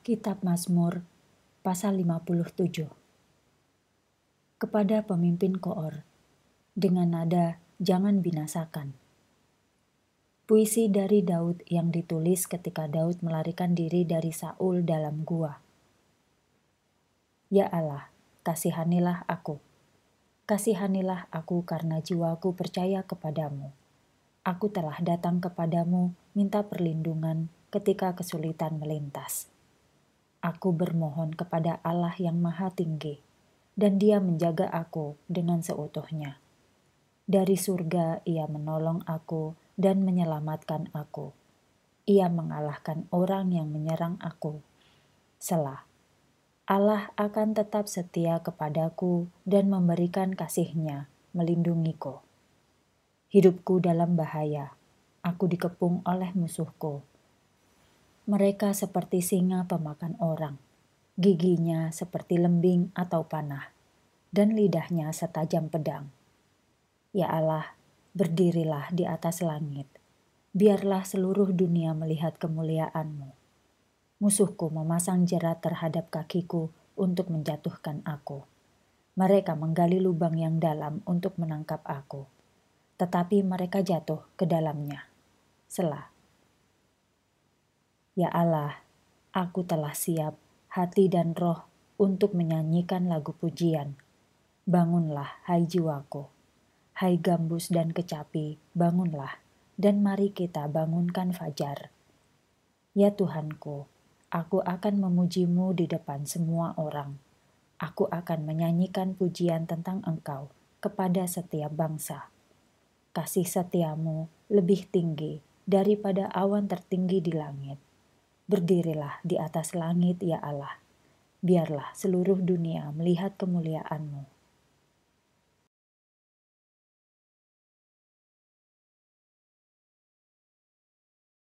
Kitab Mazmur pasal 57 Kepada pemimpin koor dengan nada jangan binasakan. Puisi dari Daud yang ditulis ketika Daud melarikan diri dari Saul dalam gua. Ya Allah, kasihanilah aku. Kasihanilah aku karena jiwaku percaya kepadamu. Aku telah datang kepadamu minta perlindungan ketika kesulitan melintas. Aku bermohon kepada Allah yang Maha Tinggi, dan Dia menjaga aku dengan seutuhnya. Dari surga, Ia menolong aku dan menyelamatkan aku. Ia mengalahkan orang yang menyerang aku. Selah, Allah akan tetap setia kepadaku dan memberikan kasihnya melindungiku. Hidupku dalam bahaya, aku dikepung oleh musuhku mereka seperti singa pemakan orang, giginya seperti lembing atau panah, dan lidahnya setajam pedang. Ya Allah, berdirilah di atas langit, biarlah seluruh dunia melihat kemuliaanmu. Musuhku memasang jerat terhadap kakiku untuk menjatuhkan aku. Mereka menggali lubang yang dalam untuk menangkap aku, tetapi mereka jatuh ke dalamnya. Selah. Ya Allah, aku telah siap hati dan roh untuk menyanyikan lagu pujian. Bangunlah, hai jiwaku. Hai gambus dan kecapi, bangunlah, dan mari kita bangunkan fajar. Ya Tuhanku, aku akan memujimu di depan semua orang. Aku akan menyanyikan pujian tentang Engkau kepada setiap bangsa. Kasih setiamu lebih tinggi daripada awan tertinggi di langit Berdirilah di atas langit, ya Allah. Biarlah seluruh dunia melihat kemuliaan-Mu.